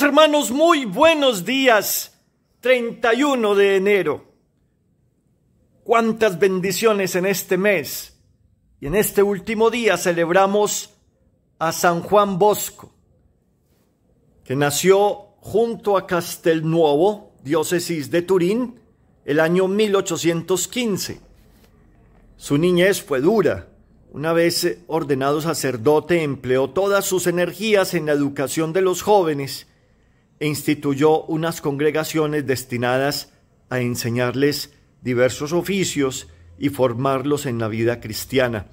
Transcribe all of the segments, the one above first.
hermanos, muy buenos días. 31 de enero. Cuántas bendiciones en este mes. Y en este último día celebramos a San Juan Bosco, que nació junto a Castelnuovo, diócesis de Turín, el año 1815. Su niñez fue dura. Una vez ordenado sacerdote, empleó todas sus energías en la educación de los jóvenes e instituyó unas congregaciones destinadas a enseñarles diversos oficios y formarlos en la vida cristiana,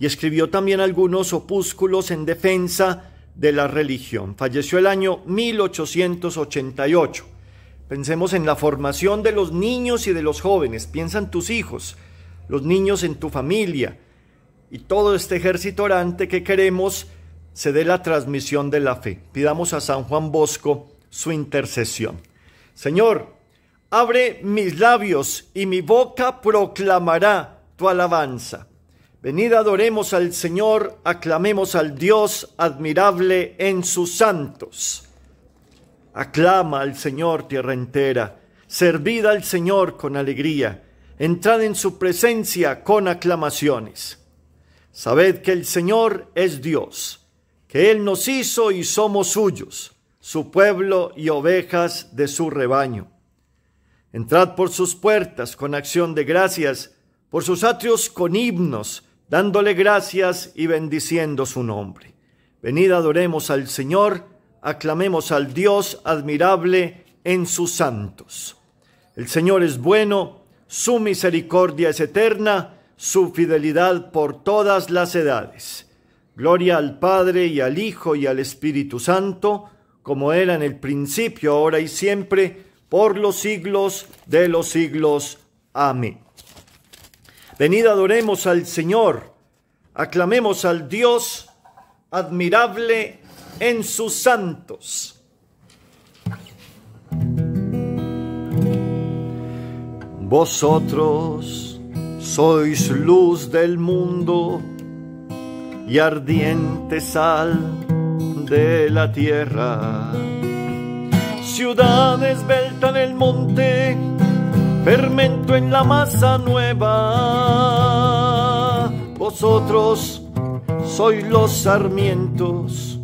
y escribió también algunos opúsculos en defensa de la religión. Falleció el año 1888. Pensemos en la formación de los niños y de los jóvenes, piensa en tus hijos, los niños en tu familia, y todo este ejército orante que queremos se dé la transmisión de la fe. Pidamos a San Juan Bosco su intercesión. Señor, abre mis labios y mi boca proclamará tu alabanza. Venid adoremos al Señor, aclamemos al Dios admirable en sus santos. Aclama al Señor tierra entera, servid al Señor con alegría, entrad en su presencia con aclamaciones. Sabed que el Señor es Dios, que Él nos hizo y somos suyos su pueblo y ovejas de su rebaño. Entrad por sus puertas con acción de gracias, por sus atrios con himnos, dándole gracias y bendiciendo su nombre. Venid adoremos al Señor, aclamemos al Dios admirable en sus santos. El Señor es bueno, su misericordia es eterna, su fidelidad por todas las edades. Gloria al Padre y al Hijo y al Espíritu Santo, como era en el principio, ahora y siempre, por los siglos de los siglos. Amén. Venid adoremos al Señor, aclamemos al Dios admirable en sus santos. Vosotros sois luz del mundo y ardiente sal de la tierra. Ciudad esbelta en el monte, fermento en la masa nueva. Vosotros sois los sarmientos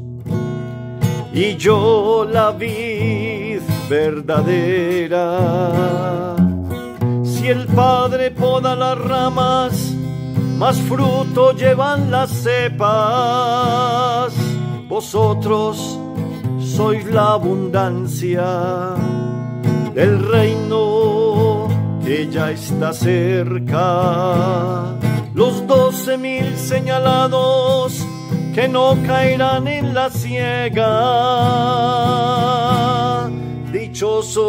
y yo la vid verdadera. Si el Padre poda las ramas, más fruto llevan las cepas vosotros sois la abundancia del reino que ya está cerca. Los doce mil señalados que no caerán en la ciega. Dichosos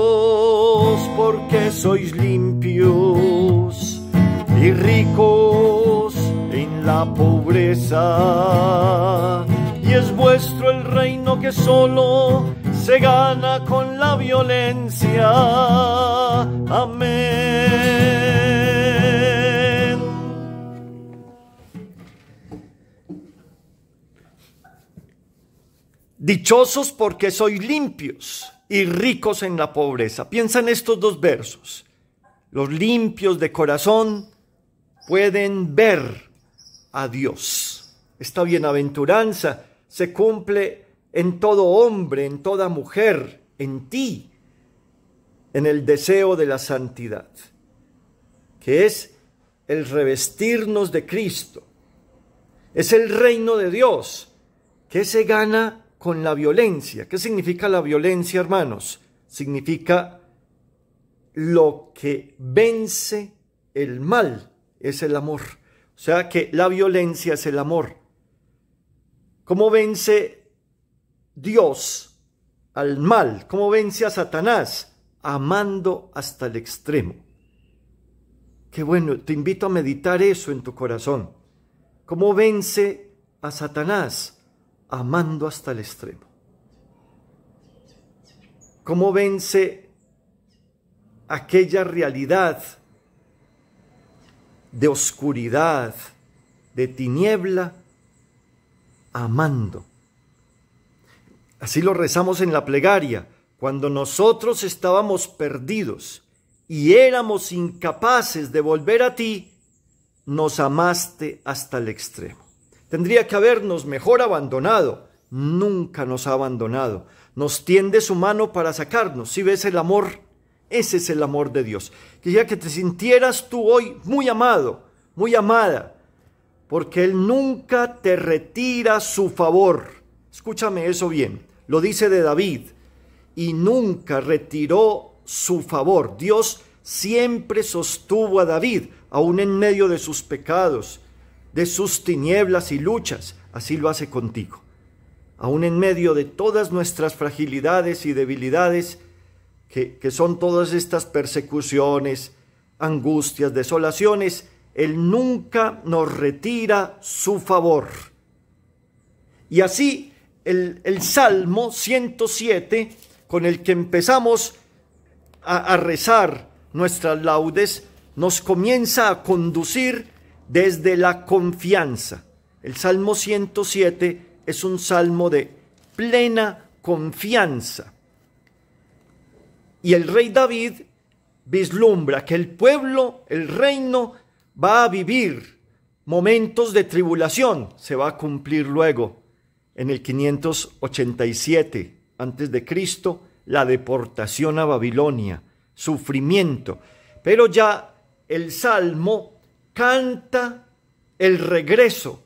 porque sois limpios y ricos en la pobreza y es vuestro el reino que solo se gana con la violencia. Amén. Dichosos porque sois limpios y ricos en la pobreza. Piensa en estos dos versos. Los limpios de corazón pueden ver a Dios. Esta bienaventuranza se cumple en todo hombre, en toda mujer, en ti, en el deseo de la santidad, que es el revestirnos de Cristo. Es el reino de Dios que se gana con la violencia. ¿Qué significa la violencia, hermanos? Significa lo que vence el mal, es el amor. O sea que la violencia es el amor. ¿Cómo vence Dios al mal? ¿Cómo vence a Satanás? Amando hasta el extremo. Qué bueno, te invito a meditar eso en tu corazón. ¿Cómo vence a Satanás? Amando hasta el extremo. ¿Cómo vence aquella realidad de oscuridad, de tiniebla? amando. Así lo rezamos en la plegaria, cuando nosotros estábamos perdidos y éramos incapaces de volver a ti, nos amaste hasta el extremo. Tendría que habernos mejor abandonado. Nunca nos ha abandonado. Nos tiende su mano para sacarnos. Si ves el amor, ese es el amor de Dios. Que ya que te sintieras tú hoy muy amado, muy amada, porque Él nunca te retira su favor. Escúchame eso bien, lo dice de David, y nunca retiró su favor. Dios siempre sostuvo a David, aún en medio de sus pecados, de sus tinieblas y luchas, así lo hace contigo. Aún en medio de todas nuestras fragilidades y debilidades, que, que son todas estas persecuciones, angustias, desolaciones, él nunca nos retira su favor. Y así el, Salmo 107, con el que empezamos a, a rezar nuestras laudes, nos comienza a conducir desde la confianza. El Salmo 107 es un salmo de plena confianza. Y el rey David vislumbra que el pueblo, el reino, va a vivir momentos de tribulación, se va a cumplir luego en el 587 antes de Cristo la deportación a Babilonia, sufrimiento, pero ya el salmo canta el regreso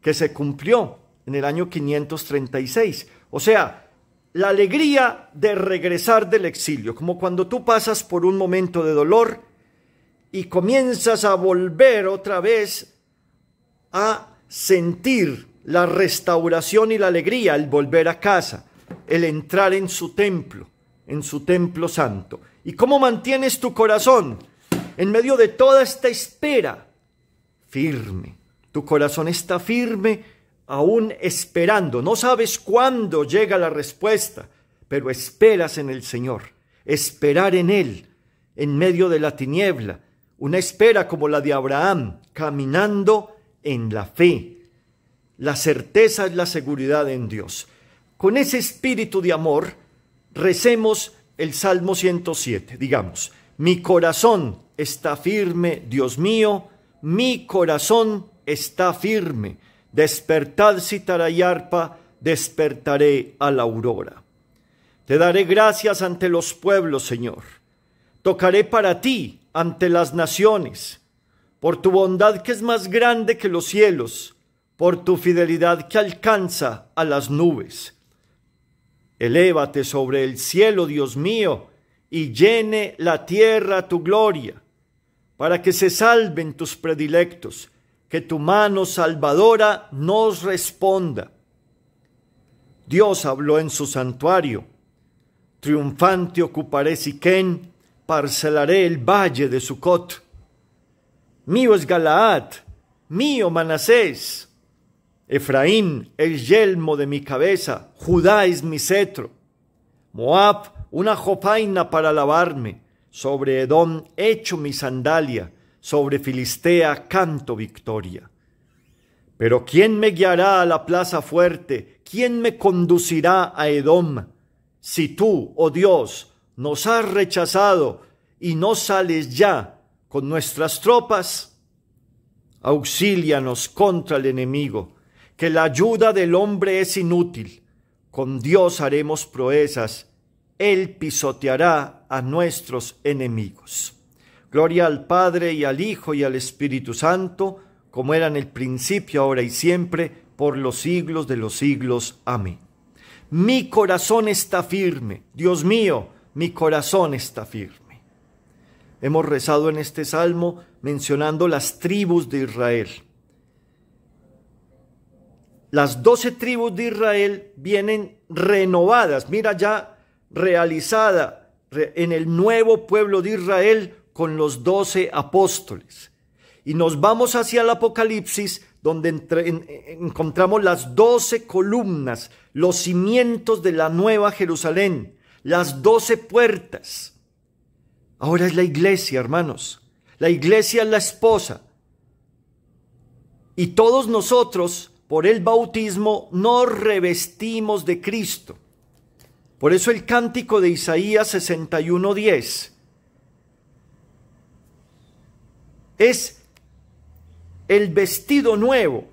que se cumplió en el año 536, o sea, la alegría de regresar del exilio, como cuando tú pasas por un momento de dolor y comienzas a volver otra vez a sentir la restauración y la alegría, al volver a casa, el entrar en su templo, en su templo santo. ¿Y cómo mantienes tu corazón en medio de toda esta espera? Firme. Tu corazón está firme aún esperando. No sabes cuándo llega la respuesta, pero esperas en el Señor. Esperar en Él en medio de la tiniebla, una espera como la de Abraham, caminando en la fe. La certeza es la seguridad en Dios. Con ese espíritu de amor, recemos el Salmo 107, digamos, mi corazón está firme, Dios mío, mi corazón está firme, despertad si y arpa, despertaré a la aurora. Te daré gracias ante los pueblos, Señor. Tocaré para ti ante las naciones, por tu bondad que es más grande que los cielos, por tu fidelidad que alcanza a las nubes. Elévate sobre el cielo, Dios mío, y llene la tierra tu gloria, para que se salven tus predilectos, que tu mano salvadora nos responda. Dios habló en su santuario, triunfante ocuparé Siquén, parcelaré el valle de Sucot. Mío es Galaad, mío Manasés. Efraín, el yelmo de mi cabeza, Judá es mi cetro. Moab, una jopaina para lavarme, sobre Edom echo mi sandalia, sobre Filistea canto victoria. Pero ¿quién me guiará a la plaza fuerte? ¿Quién me conducirá a Edom? Si tú, oh Dios, nos has rechazado y no sales ya con nuestras tropas, auxílianos contra el enemigo, que la ayuda del hombre es inútil. Con Dios haremos proezas, Él pisoteará a nuestros enemigos. Gloria al Padre y al Hijo y al Espíritu Santo, como era en el principio, ahora y siempre, por los siglos de los siglos. Amén. Mi corazón está firme, Dios mío, mi corazón está firme. Hemos rezado en este salmo mencionando las tribus de Israel. Las doce tribus de Israel vienen renovadas, mira ya realizada en el nuevo pueblo de Israel con los doce apóstoles. Y nos vamos hacia el Apocalipsis, donde encontramos las doce columnas, los cimientos de la nueva Jerusalén, las doce puertas. Ahora es la iglesia, hermanos. La iglesia es la esposa. Y todos nosotros, por el bautismo, nos revestimos de Cristo. Por eso el cántico de Isaías 61:10 es el vestido nuevo,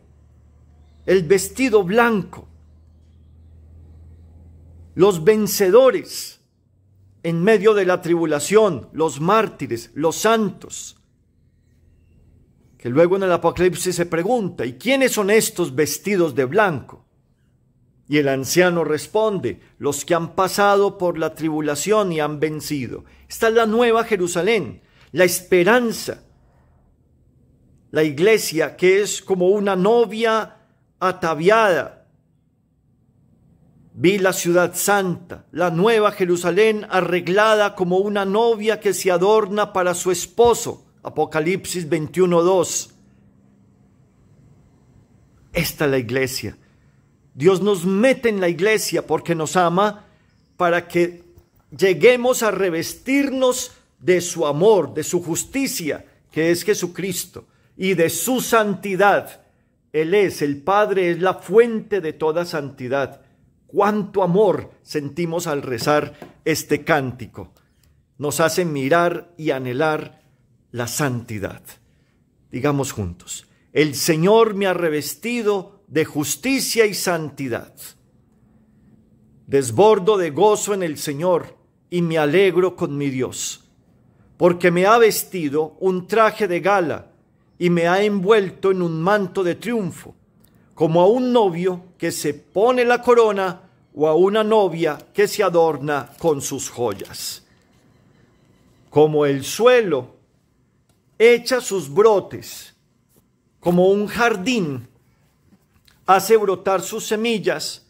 el vestido blanco, los vencedores en medio de la tribulación, los mártires, los santos. Que luego en el Apocalipsis se pregunta, ¿y quiénes son estos vestidos de blanco? Y el anciano responde, los que han pasado por la tribulación y han vencido. Esta es la nueva Jerusalén, la esperanza, la iglesia que es como una novia ataviada Vi la ciudad santa, la nueva Jerusalén arreglada como una novia que se adorna para su esposo. Apocalipsis 21.2. Esta es la iglesia. Dios nos mete en la iglesia porque nos ama para que lleguemos a revestirnos de su amor, de su justicia, que es Jesucristo, y de su santidad. Él es, el Padre es la fuente de toda santidad cuánto amor sentimos al rezar este cántico. Nos hace mirar y anhelar la santidad. Digamos juntos, el Señor me ha revestido de justicia y santidad. Desbordo de gozo en el Señor y me alegro con mi Dios, porque me ha vestido un traje de gala y me ha envuelto en un manto de triunfo como a un novio que se pone la corona o a una novia que se adorna con sus joyas. Como el suelo echa sus brotes, como un jardín hace brotar sus semillas,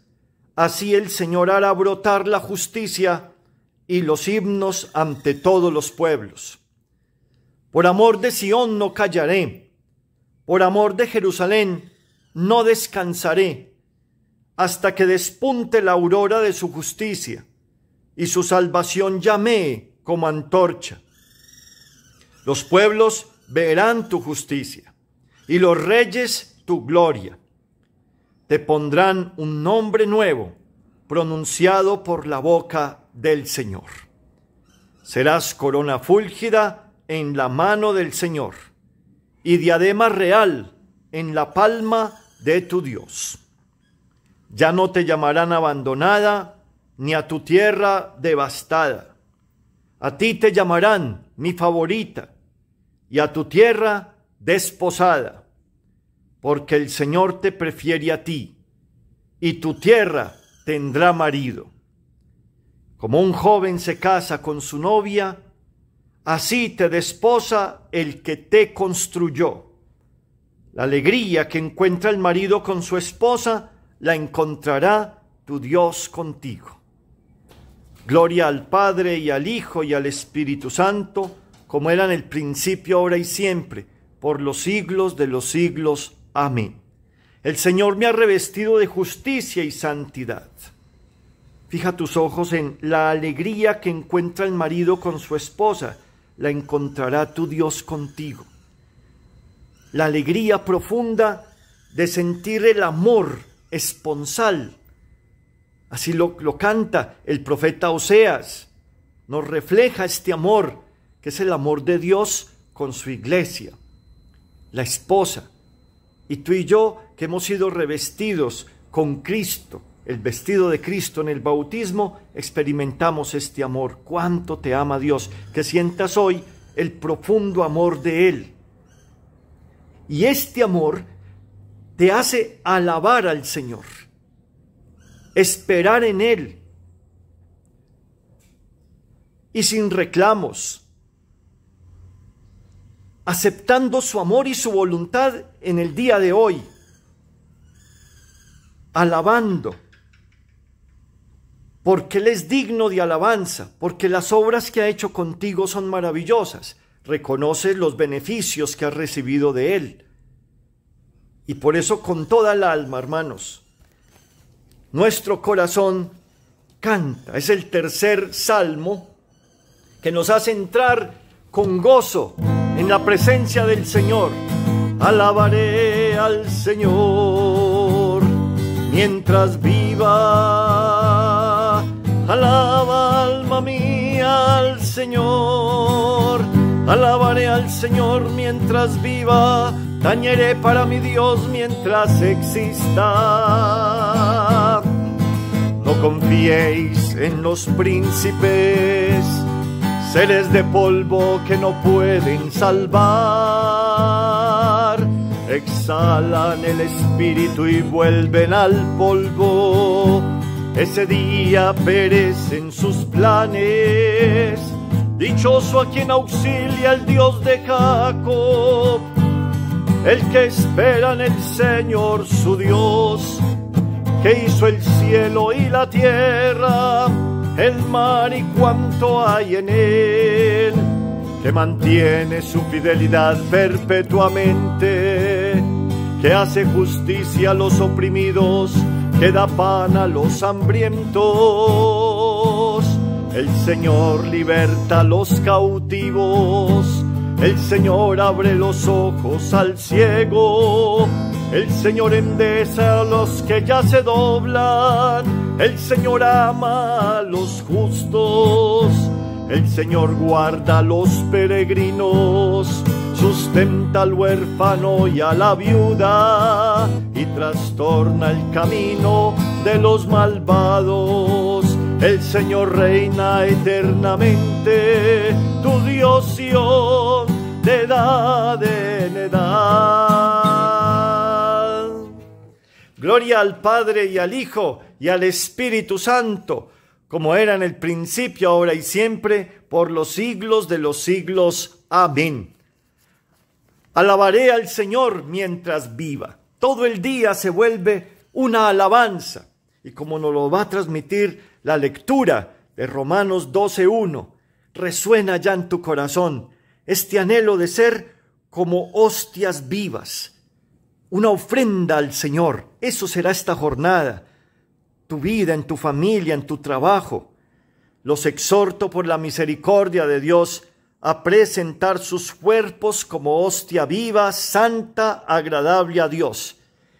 así el Señor hará brotar la justicia y los himnos ante todos los pueblos. Por amor de Sión no callaré, por amor de Jerusalén no descansaré hasta que despunte la aurora de su justicia y su salvación llame como antorcha. Los pueblos verán tu justicia y los reyes tu gloria. Te pondrán un nombre nuevo pronunciado por la boca del Señor. Serás corona fúlgida en la mano del Señor y diadema real en la palma de tu Dios. Ya no te llamarán abandonada ni a tu tierra devastada. A ti te llamarán mi favorita y a tu tierra desposada, porque el Señor te prefiere a ti y tu tierra tendrá marido. Como un joven se casa con su novia, así te desposa el que te construyó. La alegría que encuentra el marido con su esposa la encontrará tu Dios contigo. Gloria al Padre y al Hijo y al Espíritu Santo, como era en el principio, ahora y siempre, por los siglos de los siglos. Amén. El Señor me ha revestido de justicia y santidad. Fija tus ojos en la alegría que encuentra el marido con su esposa, la encontrará tu Dios contigo la alegría profunda de sentir el amor esponsal. Así lo, canta el profeta Oseas. Nos refleja este amor, que es el amor de Dios con su iglesia, la esposa. Y tú y yo, que hemos sido revestidos con Cristo, el vestido de Cristo en el bautismo, experimentamos este amor. Cuánto te ama Dios, que sientas hoy el profundo amor de Él. Y este amor te hace alabar al Señor, esperar en Él y sin reclamos, aceptando su amor y su voluntad en el día de hoy, alabando, porque Él es digno de alabanza, porque las obras que ha hecho contigo son maravillosas reconoce los beneficios que ha recibido de Él. Y por eso con toda el alma, hermanos, nuestro corazón canta. Es el tercer salmo que nos hace entrar con gozo en la presencia del Señor. Alabaré al Señor mientras viva. Alaba alma mía al Señor Alabaré al Señor mientras viva, dañaré para mi Dios mientras exista. No confiéis en los príncipes, seres de polvo que no pueden salvar. Exhalan el espíritu y vuelven al polvo. Ese día perecen sus planes Dichoso a quien auxilia el Dios de Jacob, el que espera en el Señor su Dios, que hizo el cielo y la tierra, el mar y cuanto hay en él, que mantiene su fidelidad perpetuamente, que hace justicia a los oprimidos, que da pan a los hambrientos el Señor liberta a los cautivos, el Señor abre los ojos al ciego, el Señor endesa a los que ya se doblan, el Señor ama a los justos, el Señor guarda a los peregrinos, sustenta al huérfano y a la viuda, y trastorna el camino de los malvados. El Señor reina eternamente, tu Dios Sion, de edad en edad. Gloria al Padre y al Hijo y al Espíritu Santo, como era en el principio, ahora y siempre, por los siglos de los siglos. Amén. Alabaré al Señor mientras viva. Todo el día se vuelve una alabanza. Y como nos lo va a transmitir la lectura de Romanos 12.1 resuena ya en tu corazón este anhelo de ser como hostias vivas, una ofrenda al Señor. Eso será esta jornada, tu vida, en tu familia, en tu trabajo. Los exhorto por la misericordia de Dios a presentar sus cuerpos como hostia viva, santa, agradable a Dios.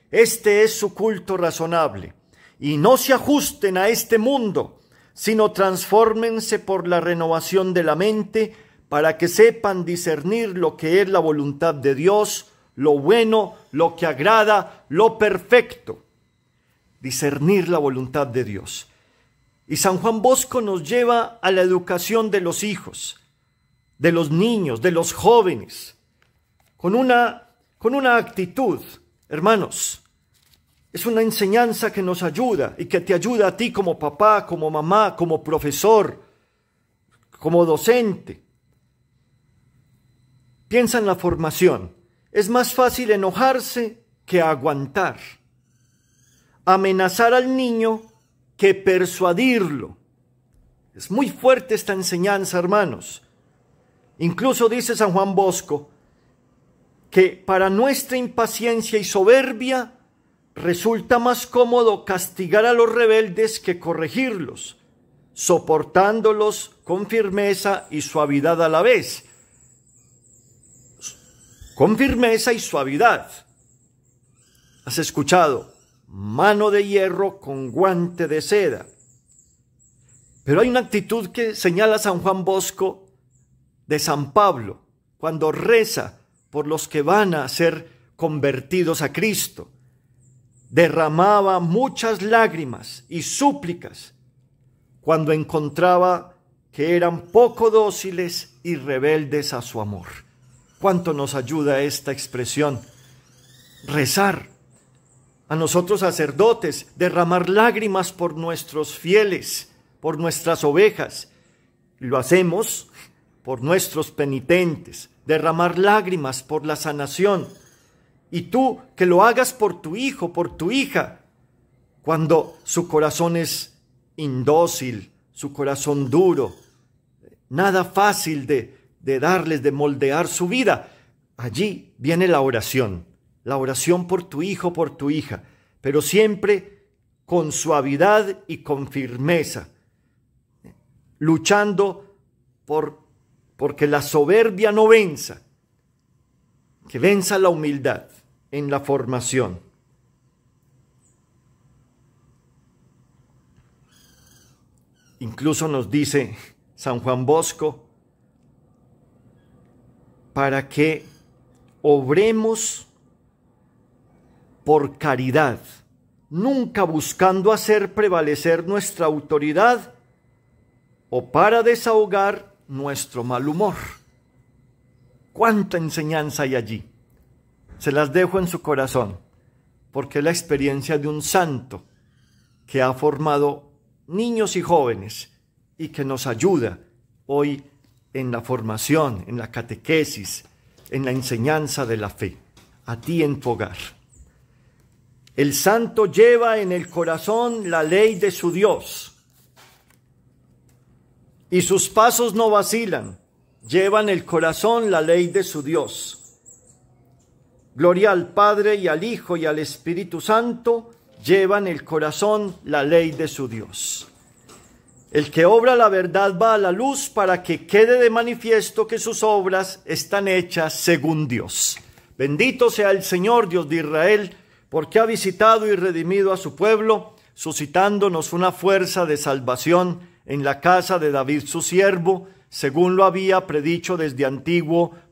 Este es su culto razonable y no se ajusten a este mundo, sino transfórmense por la renovación de la mente para que sepan discernir lo que es la voluntad de Dios, lo bueno, lo que agrada, lo perfecto. Discernir la voluntad de Dios. Y San Juan Bosco nos lleva a la educación de los hijos, de los niños, de los jóvenes, con una, con una actitud, hermanos, es una enseñanza que nos ayuda y que te ayuda a ti como papá, como mamá, como profesor, como docente. Piensa en la formación. Es más fácil enojarse que aguantar. Amenazar al niño que persuadirlo. Es muy fuerte esta enseñanza, hermanos. Incluso dice San Juan Bosco que para nuestra impaciencia y soberbia, resulta más cómodo castigar a los rebeldes que corregirlos, soportándolos con firmeza y suavidad a la vez. Con firmeza y suavidad. Has escuchado, mano de hierro con guante de seda. Pero hay una actitud que señala San Juan Bosco de San Pablo cuando reza por los que van a ser convertidos a Cristo derramaba muchas lágrimas y súplicas cuando encontraba que eran poco dóciles y rebeldes a su amor. ¿Cuánto nos ayuda esta expresión? Rezar. A nosotros sacerdotes, derramar lágrimas por nuestros fieles, por nuestras ovejas. Lo hacemos por nuestros penitentes, derramar lágrimas por la sanación, y tú que lo hagas por tu hijo, por tu hija, cuando su corazón es indócil, su corazón duro, nada fácil de, darles, de moldear su vida. Allí viene la oración, la oración por tu hijo, por tu hija, pero siempre con suavidad y con firmeza, luchando por porque la soberbia no venza, que venza la humildad en la formación. Incluso nos dice San Juan Bosco, para que obremos por caridad, nunca buscando hacer prevalecer nuestra autoridad o para desahogar nuestro mal humor. ¿Cuánta enseñanza hay allí? se las dejo en su corazón, porque es la experiencia de un santo que ha formado niños y jóvenes y que nos ayuda hoy en la formación, en la catequesis, en la enseñanza de la fe, a ti enfogar. El santo lleva en el corazón la ley de su Dios y sus pasos no vacilan, llevan el corazón la ley de su Dios. Gloria al Padre y al Hijo y al Espíritu Santo, lleva en el corazón la ley de su Dios. El que obra la verdad va a la luz para que quede de manifiesto que sus obras están hechas según Dios. Bendito sea el Señor Dios de Israel, porque ha visitado y redimido a su pueblo, suscitándonos una fuerza de salvación en la casa de David su siervo, según lo había predicho desde antiguo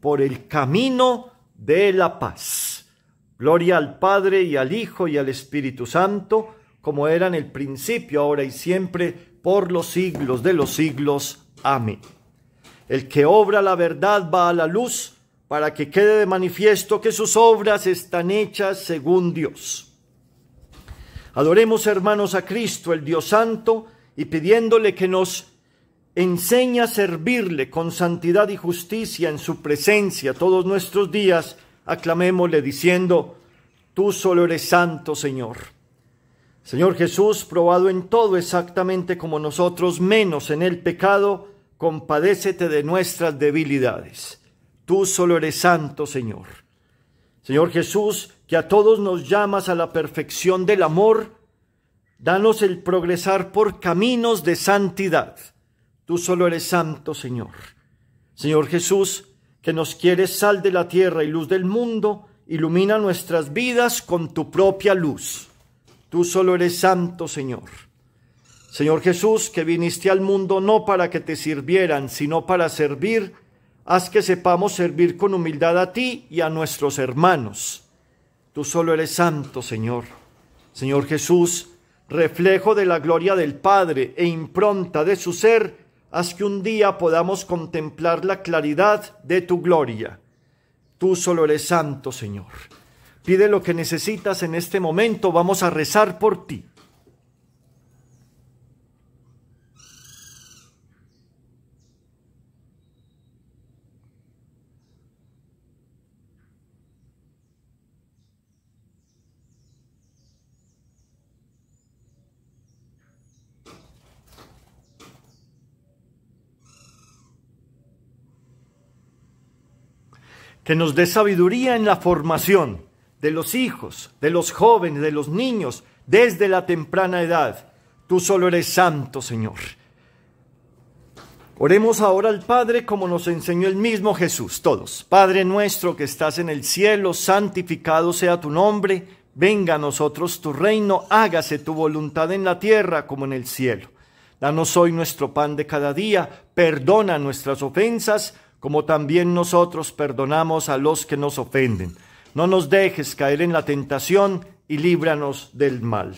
por el camino de la paz. Gloria al Padre y al Hijo y al Espíritu Santo, como era en el principio, ahora y siempre, por los siglos de los siglos. Amén. El que obra la verdad va a la luz para que quede de manifiesto que sus obras están hechas según Dios. Adoremos hermanos a Cristo, el Dios Santo, y pidiéndole que nos Enseña a servirle con santidad y justicia en su presencia todos nuestros días. Aclamémosle diciendo, Tú solo eres santo, Señor. Señor Jesús, probado en todo exactamente como nosotros, menos en el pecado, compadécete de nuestras debilidades. Tú solo eres santo, Señor. Señor Jesús, que a todos nos llamas a la perfección del amor, danos el progresar por caminos de santidad Tú solo eres santo, Señor. Señor Jesús, que nos quieres sal de la tierra y luz del mundo, ilumina nuestras vidas con tu propia luz. Tú solo eres santo, Señor. Señor Jesús, que viniste al mundo no para que te sirvieran, sino para servir, haz que sepamos servir con humildad a ti y a nuestros hermanos. Tú solo eres santo, Señor. Señor Jesús, reflejo de la gloria del Padre e impronta de su ser, haz que un día podamos contemplar la claridad de tu gloria. Tú solo eres santo, Señor. Pide lo que necesitas en este momento, vamos a rezar por ti. que nos dé sabiduría en la formación de los hijos, de los jóvenes, de los niños, desde la temprana edad. Tú solo eres santo, Señor. Oremos ahora al Padre como nos enseñó el mismo Jesús, todos. Padre nuestro que estás en el cielo, santificado sea tu nombre, venga a nosotros tu reino, hágase tu voluntad en la tierra como en el cielo. Danos hoy nuestro pan de cada día, perdona nuestras ofensas, como también nosotros perdonamos a los que nos ofenden. No nos dejes caer en la tentación y líbranos del mal.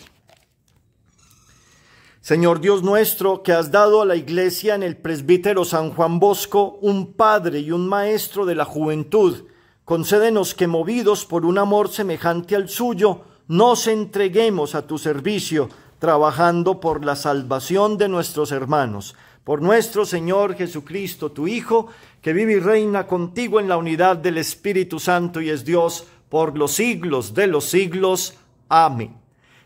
Señor Dios nuestro, que has dado a la iglesia en el presbítero San Juan Bosco un padre y un maestro de la juventud, concédenos que movidos por un amor semejante al suyo, nos entreguemos a tu servicio, trabajando por la salvación de nuestros hermanos por nuestro Señor Jesucristo, tu Hijo, que vive y reina contigo en la unidad del Espíritu Santo y es Dios por los siglos de los siglos. Amén.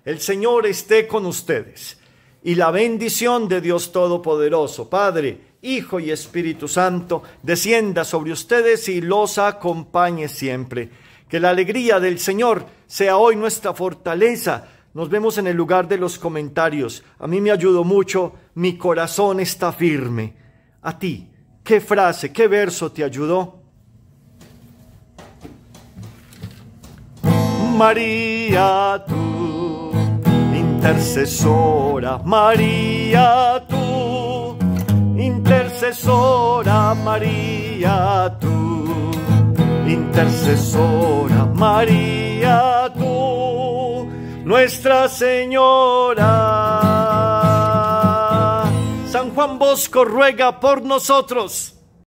El Señor esté con ustedes y la bendición de Dios Todopoderoso, Padre, Hijo y Espíritu Santo, descienda sobre ustedes y los acompañe siempre. Que la alegría del Señor sea hoy nuestra fortaleza nos vemos en el lugar de los comentarios. A mí me ayudó mucho. Mi corazón está firme. A ti, ¿qué frase, qué verso te ayudó? María, tú, intercesora, María, tú, intercesora, María, tú, intercesora, María, tú nuestra Señora. San Juan Bosco ruega por nosotros.